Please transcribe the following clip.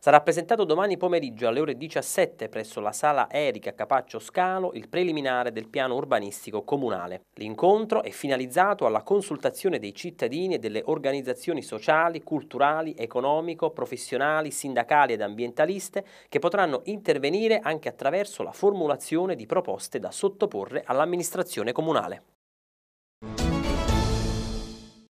Sarà presentato domani pomeriggio alle ore 17 presso la sala Erika Capaccio Scalo il preliminare del piano urbanistico comunale. L'incontro è finalizzato alla consultazione dei cittadini e delle organizzazioni sociali, culturali, economico, professionali, sindacali ed ambientaliste che potranno intervenire anche attraverso la formulazione di proposte da sottoporre all'amministrazione comunale.